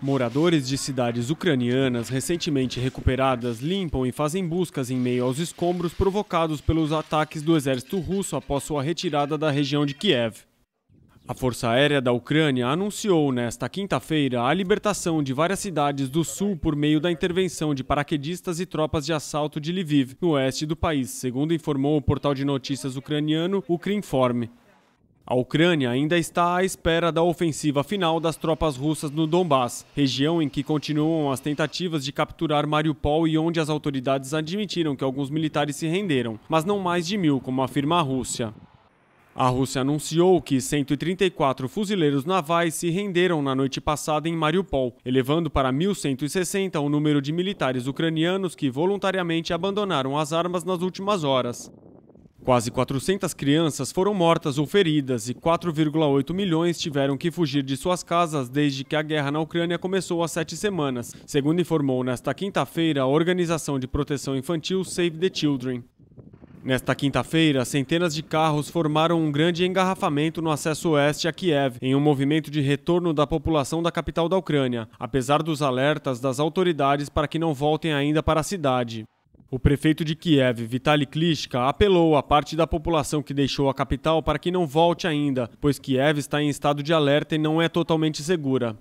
Moradores de cidades ucranianas recentemente recuperadas limpam e fazem buscas em meio aos escombros provocados pelos ataques do exército russo após sua retirada da região de Kiev. A Força Aérea da Ucrânia anunciou nesta quinta-feira a libertação de várias cidades do sul por meio da intervenção de paraquedistas e tropas de assalto de Lviv, no oeste do país, segundo informou o portal de notícias ucraniano Ukrinform. A Ucrânia ainda está à espera da ofensiva final das tropas russas no Donbass, região em que continuam as tentativas de capturar Mariupol e onde as autoridades admitiram que alguns militares se renderam, mas não mais de mil, como afirma a Rússia. A Rússia anunciou que 134 fuzileiros navais se renderam na noite passada em Mariupol, elevando para 1.160 o número de militares ucranianos que voluntariamente abandonaram as armas nas últimas horas. Quase 400 crianças foram mortas ou feridas e 4,8 milhões tiveram que fugir de suas casas desde que a guerra na Ucrânia começou há sete semanas, segundo informou nesta quinta-feira a Organização de Proteção Infantil Save the Children. Nesta quinta-feira, centenas de carros formaram um grande engarrafamento no acesso oeste a Kiev, em um movimento de retorno da população da capital da Ucrânia, apesar dos alertas das autoridades para que não voltem ainda para a cidade. O prefeito de Kiev, Vitaly Klitschka, apelou à parte da população que deixou a capital para que não volte ainda, pois Kiev está em estado de alerta e não é totalmente segura.